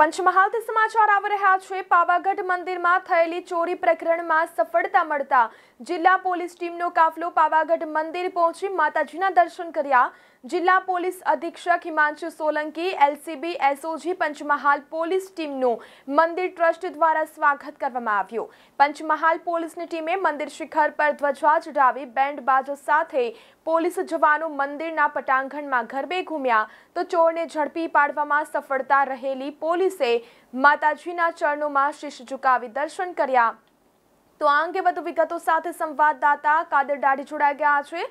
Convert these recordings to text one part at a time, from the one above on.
પંચમહાલ પંચમહાલથી સમાચાર આવી રહ્યા છે પાવાગઢ મંદિરમાં થયેલી ચોરી પ્રકરણમાં સફળતા મળતા જિલ્લા પોલીસ ટીમનો કાફલો પાવાગઢ મંદિર પહોંચી માતાજીના દર્શન કર્યા જિલ્લા પોલીસ અધિક્ષક Himanshu Solanki LCB SOG Panchmahal police ટીમનું મંદિર ટ્રસ્ટ દ્વારા સ્વાગત કરવામાં આવ્યું પંચમહાલ પોલીસની ટીમે મંદિર શિખર પર ધ્વજા ચઢાવી બેન્ડ બાજો સાથે પોલીસ જવાનો મંદિરના પટાંગણમાં ગરબે ઘૂમ્યા તો ચોરને ઝડપી પાડવામાં સફળતા રહેલી પોલીસ પોલીસે માતાજીના ચરણોમાં શીશ ઝુકાવી દર્શન કર્યા તો આ અંગે વધુ વિગતો સાથે સંવાદદાતા કાદર દાઢી જોડાઈ ગયા છે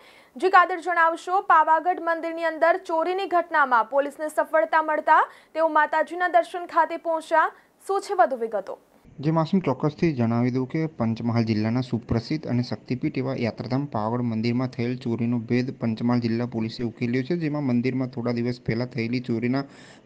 જે કાદર જણાવશો પાવાગઢ મંદિરની અંદર ચોરીની ઘટનામાં પોલીસને સફળતા મળતા તેઓ માતાજીના દર્શન ખાતે પહોંચ્યા શું છે વધુ વિગતો જેમાં શું ચોક્કસથી જણાવી દઉં કે પંચમહાલ જિલ્લાના સુપ્રસિદ્ધ અને શક્તિપીઠ એવા યાત્રાધામ પાવડ મંદિરમાં થયેલ ચોરીનો ભેદ પંચમહાલ જિલ્લા પોલીસે ઉકેલ્યો છે જેમાં મંદિરમાં થોડા દિવસ પહેલાં થયેલી ચોરીના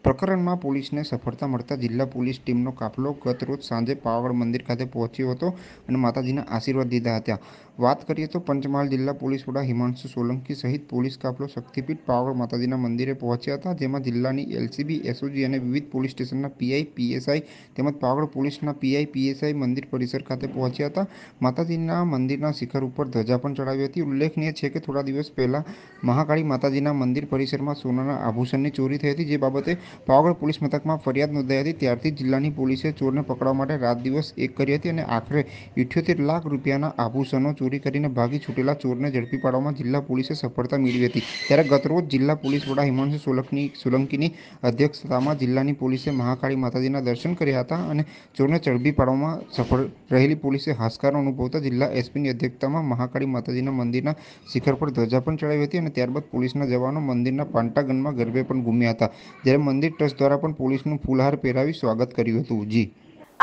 પ્રકરણમાં પોલીસને સફળતા મળતા જિલ્લા પોલીસ ટીમનો કાફલો ગત રોજ સાંજે પાવડ મંદિર ખાતે પહોંચ્યો હતો અને માતાજીના આશીર્વાદ દીધા હતા વાત કરીએ તો પંચમહાલ જિલ્લા પોલીસ વડા હિમાંશુ સોલંકી સહિત પોલીસ કાફલો શક્તિપીઠ પાવડ માતાજીના મંદિરે પહોંચ્યા હતા જેમાં જિલ્લાની એલસીબી એસઓજી અને વિવિધ પોલીસ સ્ટેશનના પીઆઈ પીએસઆઈ તેમજ પાવડ પોલીસના પીઆઈ સીઆઈ પીએસઆઈ મંદિર પરિસર ખાતે પહોંચ્યા હતા માતાજીના મંદિરના શિખર ઉપર ધજા પણ ચડાવી હતી ઉલ્લેખનીય છે કે થોડા દિવસ પહેલાં મહાકાળી માતાજીના મંદિર પરિસરમાં સોનાના આભૂષણની ચોરી થઈ હતી જે બાબતે પાવાગઢ પોલીસ મથકમાં ફરિયાદ નોંધાઈ હતી ત્યારથી જિલ્લાની પોલીસે ચોરને પકડવા માટે રાત દિવસ એક કરી હતી અને આખરે ઇઠ્યોતેર લાખ રૂપિયાના આભૂષણો ચોરી કરીને ભાગી છૂટેલા ચોરને ઝડપી પાડવામાં જિલ્લા પોલીસે સફળતા મેળવી હતી ત્યારે ગતરોજ જિલ્લા પોલીસ વડા હિમાંશુ સોલંકી સોલંકીની અધ્યક્ષતામાં જિલ્લાની પોલીસે મહાકાળી માતાજીના દર્શન કર્યા હતા અને ચોરને ચડબી પૂરી પાડવામાં સફળ રહેલી પોલીસે હાશકાર અનુભવતા જિલ્લા એસપીની અધ્યક્ષતામાં મહાકાળી માતાજીના મંદિરના શિખર પર ધજા પણ ચડાવી હતી અને ત્યારબાદ પોલીસના જવાનો મંદિરના પાંટાગનમાં ગરબે પણ ગુમ્યા હતા જ્યારે મંદિર ટ્રસ્ટ દ્વારા પણ પોલીસનું ફૂલહાર પહેરાવી સ્વાગત કર્યું હતું જી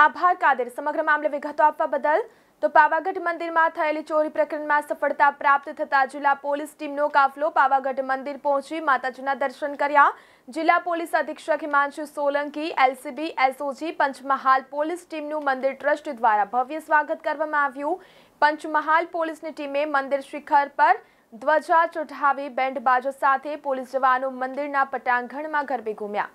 આભાર કાદર સમગ્ર મામલે વિગતો આપવા બદલ તો પાવાગઢ મંદિરમાં થયેલી ચોરી પ્રકરણમાં સફળતા પ્રાપ્ત થતા જિલ્લા પોલીસ ટીમનો કાફલો પાવાગઢ મંદિર પહોંચી માતાજીના દર્શન કર્યા જિલ્લા પોલીસ અધિક્ષક Himanshu Solanki LCB SOG Panchmahal police ટીમનું મંદિર ટ્રસ્ટ દ્વારા ભવ્ય સ્વાગત કરવામાં આવ્યું પંચમહાલ પોલીસની ટીમે મંદિર શિખર પર ધ્વજા ચોઢાવી બેન્ડ બાજો સાથે પોલીસ જવાનો મંદિરના પટાંગણમાં ગરબે ઘૂમ્યા